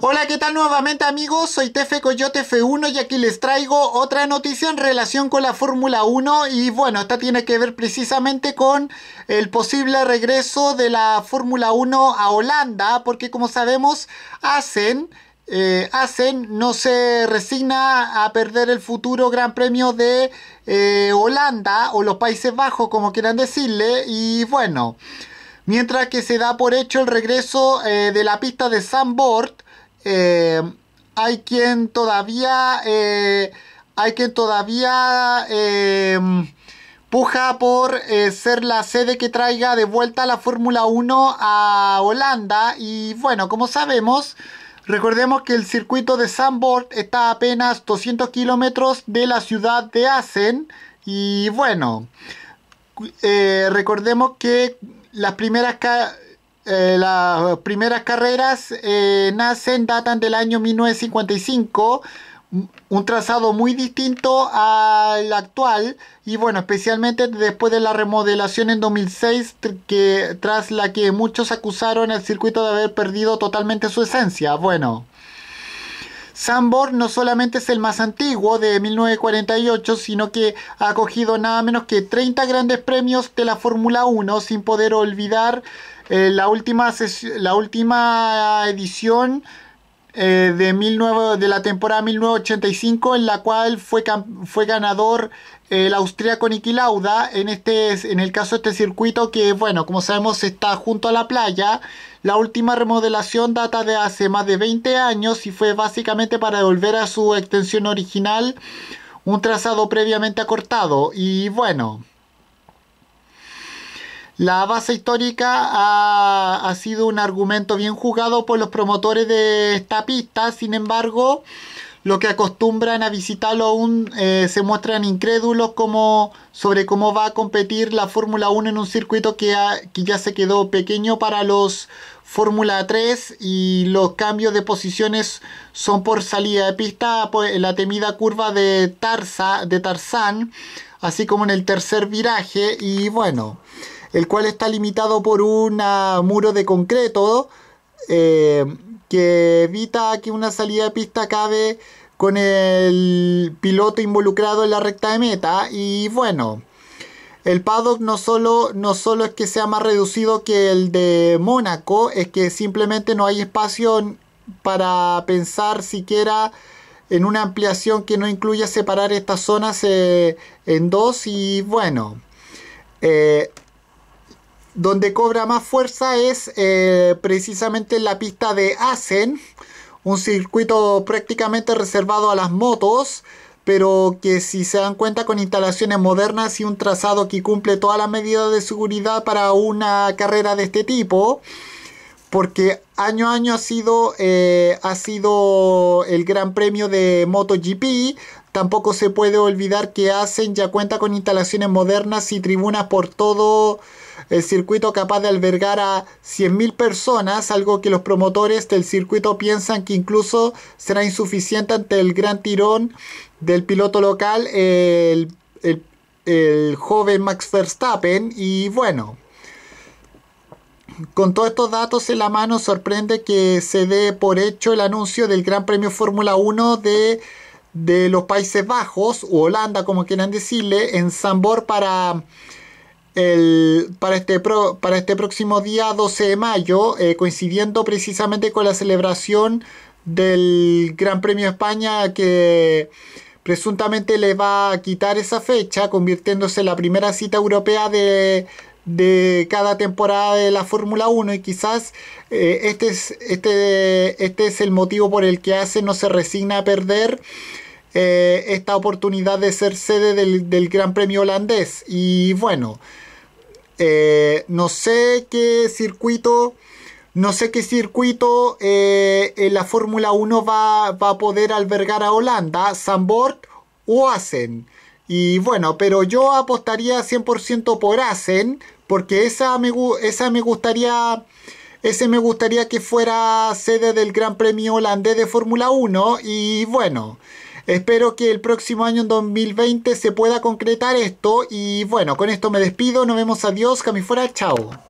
Hola, ¿qué tal nuevamente amigos? Soy Tefe Coyote F1 y aquí les traigo otra noticia en relación con la Fórmula 1 y bueno, esta tiene que ver precisamente con el posible regreso de la Fórmula 1 a Holanda porque como sabemos eh, hacen... no se resigna a perder el futuro Gran Premio de eh, Holanda o los Países Bajos como quieran decirle y bueno mientras que se da por hecho el regreso eh, de la pista de Zandvoort eh, hay quien todavía, eh, hay quien todavía eh, puja por ser la sede que traiga de vuelta la Fórmula 1 a Holanda. Y bueno, como sabemos, recordemos que el circuito de Zandvoort está a apenas 200 kilómetros de la ciudad de Assen. Y bueno, recordemos que las primeras... Eh, las primeras carreras eh, nacen, datan del año 1955, un trazado muy distinto al actual y bueno, especialmente después de la remodelación en 2006, que, tras la que muchos acusaron al circuito de haber perdido totalmente su esencia. Bueno. Sambor no solamente es el más antiguo de 1948, sino que ha acogido nada menos que 30 grandes premios de la Fórmula 1, sin poder olvidar eh, la, última la última edición eh, de, de la temporada 1985 en la cual fue, fue ganador el Austria Niki Lauda en, este, en el caso de este circuito que bueno como sabemos está junto a la playa la última remodelación data de hace más de 20 años y fue básicamente para devolver a su extensión original un trazado previamente acortado y bueno la base histórica ha, sido un argumento bien jugado por los promotores de esta pista, sin embargo, lo que acostumbran a visitarlo aún eh, se muestran incrédulos como, sobre cómo va a competir la Fórmula 1 en un circuito que, ya se quedó pequeño para los Fórmula 3 y los cambios de posiciones son por salida de pista, pues, la temida curva de, Tarza, de Tarzán, así como en el tercer viraje y bueno el cual está limitado por un muro de concreto eh, que evita que una salida de pista cabe con el piloto involucrado en la recta de meta. Y bueno, el paddock no solo, no es que sea más reducido que el de Mónaco, es que simplemente no hay espacio para pensar siquiera en una ampliación que no incluya separar estas zonas eh, en dos y bueno. Eh, donde cobra más fuerza es eh, precisamente la pista de Asen, un circuito prácticamente reservado a las motos, pero que si se dan cuenta con instalaciones modernas y un trazado que cumple todas las medidas de seguridad para una carrera de este tipo, porque año a año ha sido, eh, ha sido el Gran Premio de MotoGP, Tampoco se puede olvidar que hacen... ya cuenta con instalaciones modernas y tribunas por todo el circuito capaz de albergar a 100.000 personas, algo que los promotores del circuito piensan que incluso será insuficiente ante el gran tirón del piloto local, el, el, el joven Max Verstappen. Y bueno, con todos estos datos en la mano sorprende que se dé por hecho el anuncio del Gran Premio Fórmula 1 de de los Países Bajos, o Holanda como quieran decirle, en Zambor para, para, este, para este próximo día 12 de mayo, eh, coincidiendo precisamente con la celebración del Gran Premio España que presuntamente le va a quitar esa fecha, convirtiéndose en la primera cita europea de, cada temporada de la Fórmula 1 y quizás eh, este, es, este, este es el motivo por el que hace no se resigna a perder eh, esta oportunidad de ser sede del, Gran Premio holandés. Y bueno, eh, no sé qué circuito, no sé qué circuito eh, en la Fórmula 1 va, a poder albergar a Holanda, Zandvoort o Assen. Y bueno, pero yo apostaría 100% por Assen, porque esa esa me gustaría... Ese me gustaría que fuera sede del Gran Premio Holandés de Fórmula 1 y bueno, Espero que el próximo año, en 2020, se pueda concretar esto. Y bueno, con esto me despido. Nos vemos. Adiós. camifora. fuera. Chao.